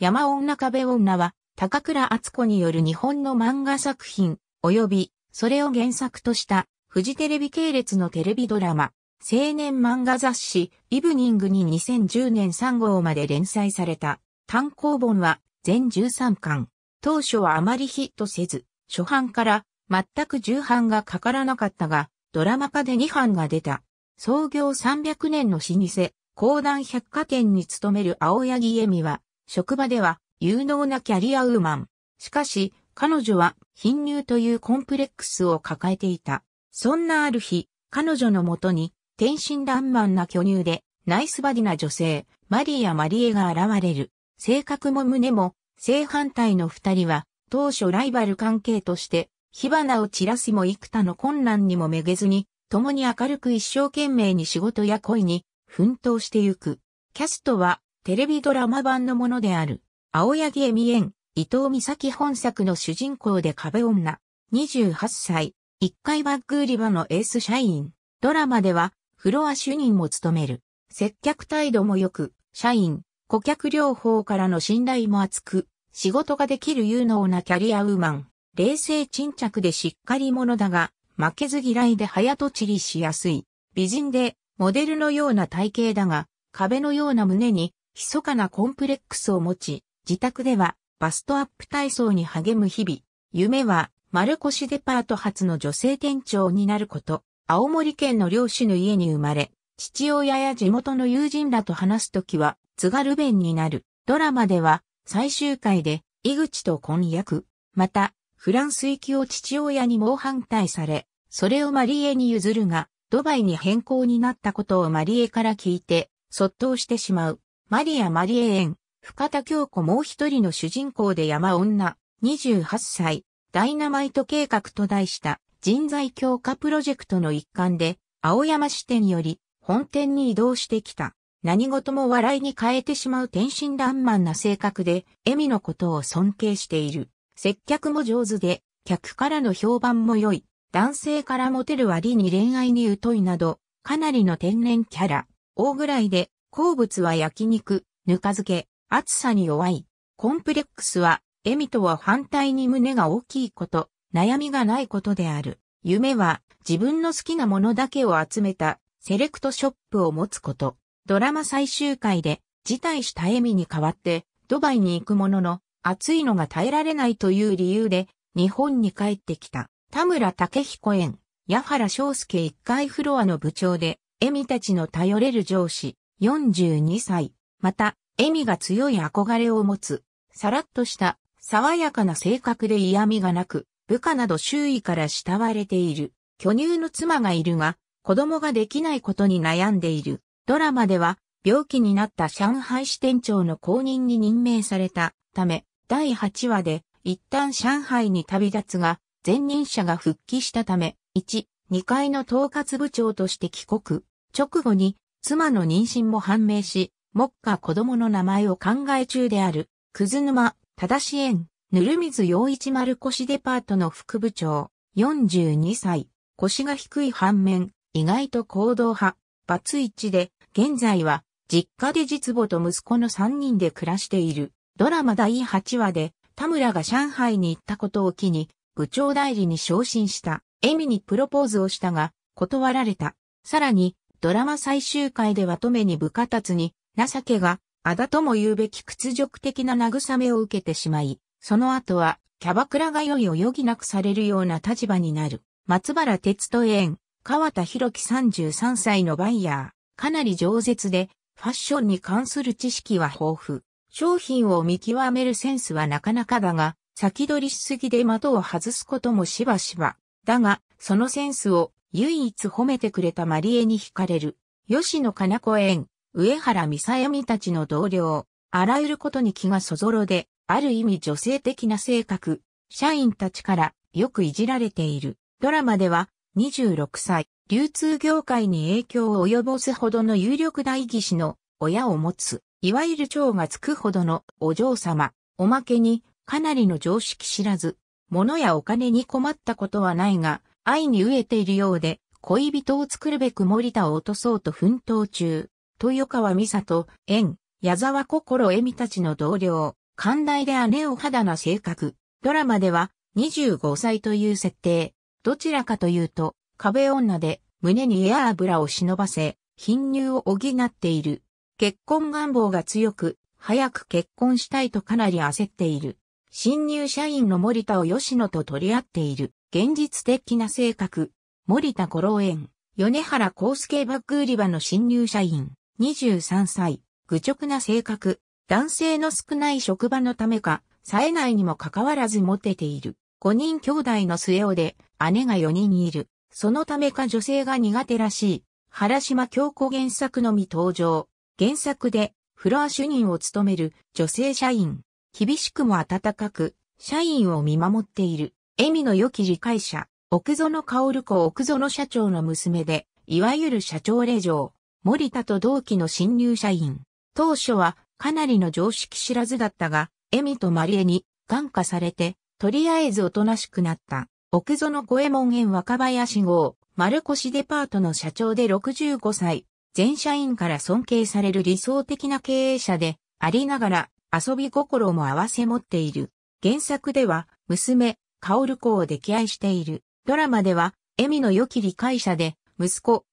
山女壁女は、高倉敦子による日本の漫画作品、及び、それを原作とした、フジテレビ系列のテレビドラマ、青年漫画雑誌、イブニングに2010年3号まで連載された、単行本は、全13巻。当初はあまりヒットせず、初版から、全く重版がかからなかったが、ドラマ化で2版が出た。創業300年の老舗、講談百貨店に勤める青柳恵美は、職場では有能なキャリアウーマン。しかし、彼女は貧乳というコンプレックスを抱えていた。そんなある日、彼女のもとに、天真爛漫な巨乳で、ナイスバディな女性、マリーやマリエが現れる。性格も胸も、正反対の二人は、当初ライバル関係として、火花を散らすも幾多の困難にもめげずに、共に明るく一生懸命に仕事や恋に奮闘してゆく。キャストはテレビドラマ版のものである、青柳恵美園、伊藤美咲本作の主人公で壁女、28歳、1回バッグ売り場のエース社員。ドラマでは、フロア主任も務める。接客態度も良く、社員、顧客両方からの信頼も厚く、仕事ができる有能なキャリアウーマン。冷静沈着でしっかり者だが、負けず嫌いで早とちりしやすい。美人で、モデルのような体型だが、壁のような胸に、密かなコンプレックスを持ち、自宅ではバストアップ体操に励む日々。夢は、丸腰デパート初の女性店長になること。青森県の漁師の家に生まれ、父親や地元の友人らと話すときは、津軽弁になる。ドラマでは、最終回で、井口と婚約。また、フランス行きを父親に猛反対され、それをマリエに譲るが、ドバイに変更になったことをマリエから聞いて、そっとしてしまう。マリア・マリエエン、深田京子もう一人の主人公で山女、28歳、ダイナマイト計画と題した人材強化プロジェクトの一環で、青山支店より本店に移動してきた。何事も笑いに変えてしまう天真爛漫な性格で、エミのことを尊敬している。接客も上手で、客からの評判も良い。男性からモテる割に恋愛に疎いなど、かなりの天然キャラ。大ぐらいで、好物は焼肉、ぬか漬け、暑さに弱い。コンプレックスは、エみとは反対に胸が大きいこと、悩みがないことである。夢は、自分の好きなものだけを集めた、セレクトショップを持つこと。ドラマ最終回で、辞退したエみに代わって、ドバイに行くものの、暑いのが耐えられないという理由で、日本に帰ってきた。田村武彦園、矢原章介1階フロアの部長で、エミたちの頼れる上司、42歳、また、笑みが強い憧れを持つ、さらっとした、爽やかな性格で嫌味がなく、部下など周囲から慕われている、巨乳の妻がいるが、子供ができないことに悩んでいる。ドラマでは、病気になった上海支店長の後任に任命されたため、第8話で、一旦上海に旅立つが、前任者が復帰したため、1、2階の統括部長として帰国。直後に、妻の妊娠も判明し、目下子供の名前を考え中である、くず沼、ただし園、ぬるみず陽一丸腰デパートの副部長、42歳、腰が低い反面、意外と行動派、バツイチで、現在は、実家で実母と息子の3人で暮らしている。ドラマ第8話で、田村が上海に行ったことを機に、部長代理に昇進した。エミにプロポーズをしたが、断られた。さらに、ドラマ最終回では止めに部下達に、情けが、あだとも言うべき屈辱的な慰めを受けてしまい、その後は、キャバクラがよいを余儀なくされるような立場になる。松原哲人園、川田博樹33歳のバイヤー、かなり饒舌で、ファッションに関する知識は豊富。商品を見極めるセンスはなかなかだが、先取りしすぎで的を外すこともしばしば。だが、そのセンスを唯一褒めてくれたマリエに惹かれる、吉野かな子園、上原美さやみたちの同僚、あらゆることに気がそぞろで、ある意味女性的な性格、社員たちからよくいじられている。ドラマでは、26歳、流通業界に影響を及ぼすほどの有力大義士の親を持つ、いわゆる蝶がつくほどのお嬢様、おまけにかなりの常識知らず、物やお金に困ったことはないが、愛に飢えているようで、恋人を作るべく森田を落とそうと奮闘中、豊川美里、縁、矢沢心恵美たちの同僚、寛大で姉を肌な性格、ドラマでは25歳という設定、どちらかというと、壁女で胸にエア油を忍ばせ、貧乳を補っている。結婚願望が強く、早く結婚したいとかなり焦っている。新入社員の森田を吉野と取り合っている。現実的な性格、森田五郎園、米原康介バッグ売り場の新入社員、23歳、愚直な性格、男性の少ない職場のためか、冴えないにもかかわらずモテている。5人兄弟の末尾で、姉が4人いる。そのためか女性が苦手らしい。原島京子原作のみ登場。原作で、フロア主任を務める女性社員。厳しくも温かく、社員を見守っている。恵美の良き理解者、奥園薫子奥園社長の娘で、いわゆる社長令嬢、森田と同期の新入社員。当初はかなりの常識知らずだったが、恵美とマリエに感化されて、とりあえずおとなしくなった。奥園五右衛門園若林号、丸越デパートの社長で65歳、全社員から尊敬される理想的な経営者でありながら遊び心も合わせ持っている。原作では娘、オル子を溺愛している。ドラマでは、エミの良き理解者で、息子、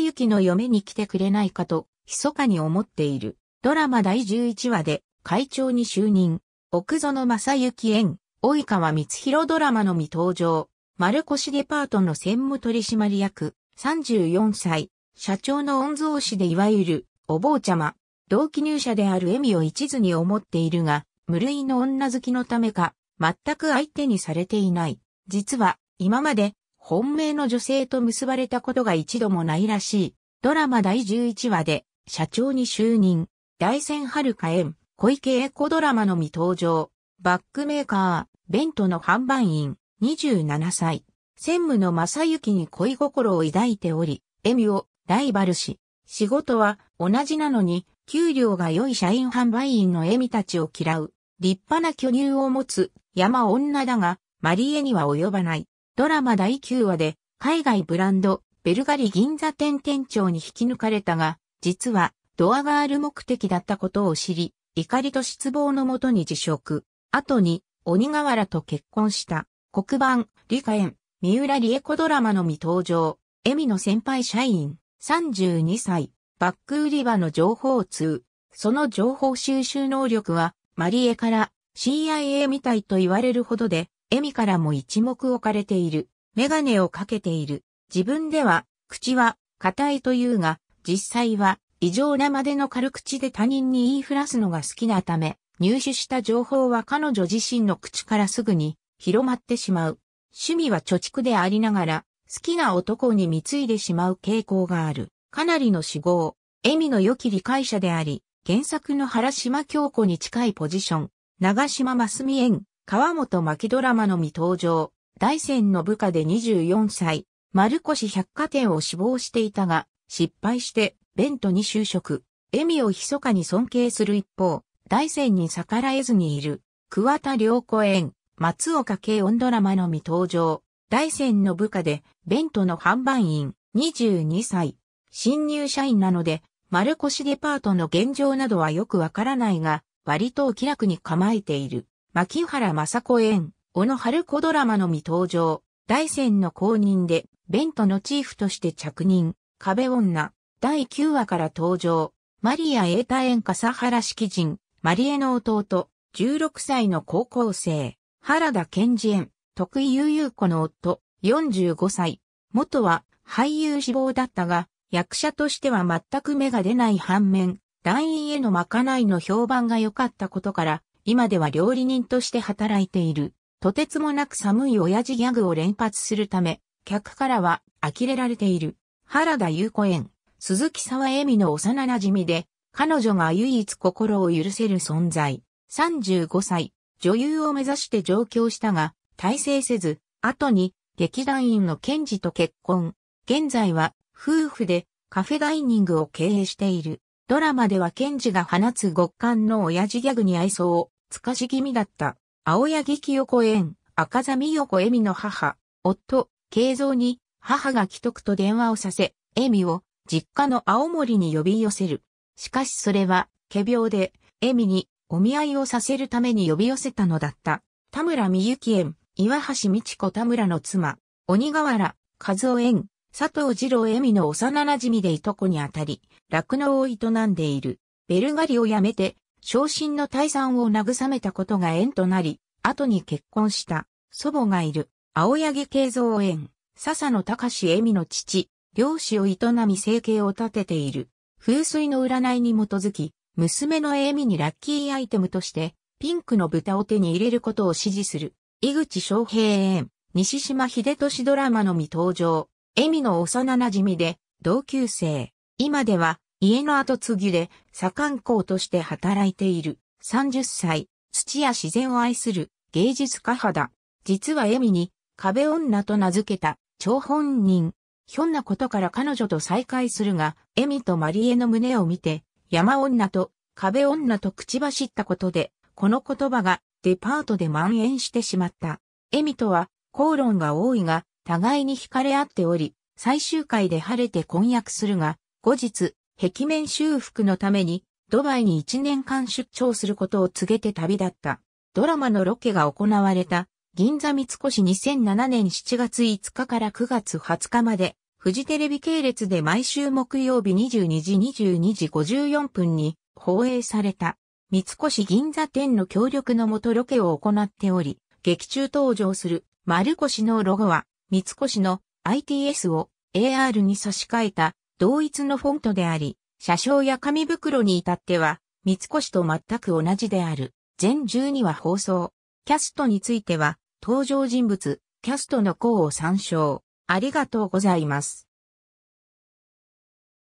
ユ幸の嫁に来てくれないかと、密かに思っている。ドラマ第11話で、会長に就任。奥園ユ幸園、及川光弘ドラマのみ登場。丸腰デパートの専務取締役、34歳、社長の御曹司でいわゆる、お坊ちゃま。同期入社であるエミを一途に思っているが、無類の女好きのためか、全く相手にされていない。実は、今まで、本命の女性と結ばれたことが一度もないらしい。ドラマ第11話で、社長に就任。大戦春か縁、小池栄子ドラマの未登場。バックメーカー、ベントの販売員、27歳。専務の正幸に恋心を抱いており、エミをライバルし、仕事は同じなのに、給料が良い社員販売員のエミたちを嫌う。立派な巨乳を持つ山女だが、マリエには及ばない。ドラマ第9話で、海外ブランド、ベルガリ銀座店店長に引き抜かれたが、実は、ドアガール目的だったことを知り、怒りと失望のもとに辞職。後に、鬼瓦と結婚した。黒板、理科園、三浦理恵子ドラマのみ登場。エミの先輩社員、32歳、バック売り場の情報通。その情報収集能力は、マリエから CIA みたいと言われるほどで、エミからも一目置かれている。メガネをかけている。自分では、口は、硬いというが、実際は、異常なまでの軽口で他人に言いふらすのが好きなため、入手した情報は彼女自身の口からすぐに広まってしまう。趣味は貯蓄でありながら、好きな男に貢いでしまう傾向がある。かなりの死亡、エミの良き理解者であり、原作の原島京子に近いポジション、長島真澄演、川本巻ドラマのみ登場、大戦の部下で24歳、丸越百貨店を志望していたが、失敗して、ベントに就職、エミを密かに尊敬する一方、大戦に逆らえずにいる、桑田良子演、松岡慶音ドラマのみ登場、大戦の部下で、ベントの販売員、22歳、新入社員なので、丸越デパートの現状などはよくわからないが、割とお気楽に構えている。牧原雅子演、小野春子ドラマのみ登場。大仙の公認で、ベントのチーフとして着任。壁女、第9話から登場。マリア・エータ園笠原式人、マリエの弟、16歳の高校生、原田健二演、徳井悠々子の夫、45歳。元は俳優志望だったが、役者としては全く目が出ない反面、団員へのまかないの評判が良かったことから、今では料理人として働いている。とてつもなく寒い親父ギャグを連発するため、客からは呆れられている。原田優子園、鈴木沢恵美の幼馴染で、彼女が唯一心を許せる存在。35歳、女優を目指して上京したが、大成せず、後に劇団員の賢治と結婚。現在は夫婦でカフェダイニングを経営している。ドラマではケンジが放つ極寒の親父ギャグに愛想をつかし気味だった。青柳清子園、赤座美代子恵美の母、夫、慶三に母が既得と電話をさせ、恵美を実家の青森に呼び寄せる。しかしそれは、仮病で、恵美にお見合いをさせるために呼び寄せたのだった。田村美幸園、岩橋美智子田村の妻、鬼河原、和夫園、佐藤二郎恵美の幼馴染でいとこにあたり、酪農を営んでいる。ベルガリを辞めて、昇進の退散を慰めたことが縁となり、後に結婚した祖母がいる。青柳慶三園、笹野隆史恵美の父、漁師を営み生計を立てている。風水の占いに基づき、娘の恵美にラッキーアイテムとして、ピンクの豚を手に入れることを指示する。井口翔平園、西島秀俊ドラマのみ登場。エミの幼馴染で、同級生。今では、家の後継ぎで、左官工として働いている。30歳、土や自然を愛する芸術家肌。実はエミに、壁女と名付けた、張本人。ひょんなことから彼女と再会するが、エミとマリエの胸を見て、山女と壁女と口走ったことで、この言葉がデパートで蔓延してしまった。エミとは口論が多いが、互いに惹かれ合っており、最終回で晴れて婚約するが、後日、壁面修復のために、ドバイに1年間出張することを告げて旅立った。ドラマのロケが行われた、銀座三越2007年7月5日から9月20日まで、フジテレビ系列で毎週木曜日22時22時54分に放映された。三越銀座店の協力のもとロケを行っており、劇中登場する丸越のロゴは三越の ITS を AR に差し替えた同一のフォントであり、車掌や紙袋に至っては、三越と全く同じである。全12話放送。キャストについては、登場人物、キャストの項を参照。ありがとうございます。